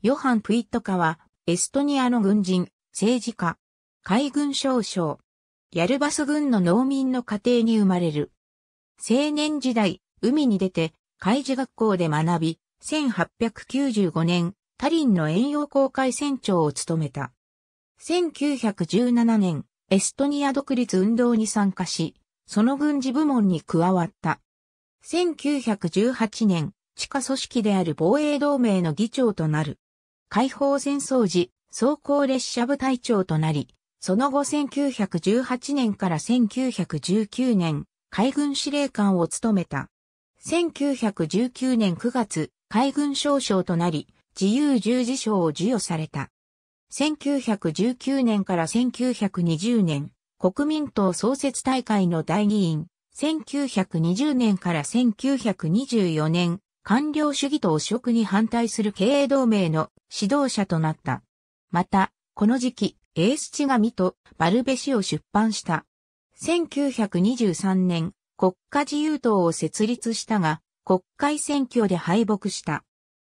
ヨハン・プイットカは、エストニアの軍人、政治家、海軍少将、ヤルバス軍の農民の家庭に生まれる。青年時代、海に出て、海事学校で学び、1895年、タリンの遠洋航海船長を務めた。1917年、エストニア独立運動に参加し、その軍事部門に加わった。1918年、地下組織である防衛同盟の議長となる。解放戦争時、走行列車部隊長となり、その後1918年から1919年、海軍司令官を務めた。1919年9月、海軍少将となり、自由十字章を授与された。1919年から1920年、国民党創設大会の代議員、1920年から1924年、官僚主義と汚職に反対する経営同盟の指導者となった。また、この時期、エースチガミとバルベシを出版した。1923年、国家自由党を設立したが、国会選挙で敗北した。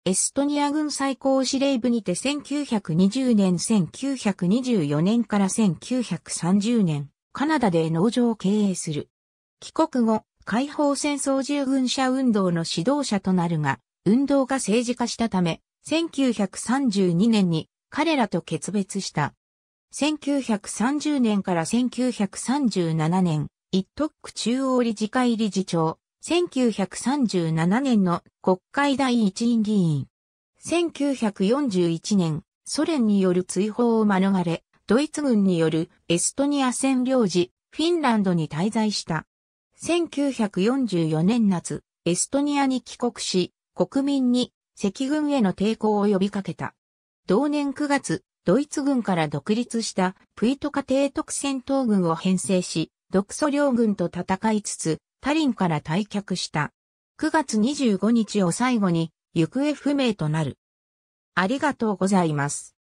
エストニア軍最高司令部にて1920年1924年から1930年、カナダで農場を経営する。帰国後、解放戦争従軍者運動の指導者となるが、運動が政治化したため、1932年に彼らと決別した。1930年から1937年、一特区中央理事会理事長、1937年の国会第一院議員。1941年、ソ連による追放を免れ、ドイツ軍によるエストニア占領時、フィンランドに滞在した。1944年夏、エストニアに帰国し、国民に赤軍への抵抗を呼びかけた。同年9月、ドイツ軍から独立したプイトカ提督戦闘軍を編成し、独ソ両軍と戦いつつ、タリンから退却した。9月25日を最後に行方不明となる。ありがとうございます。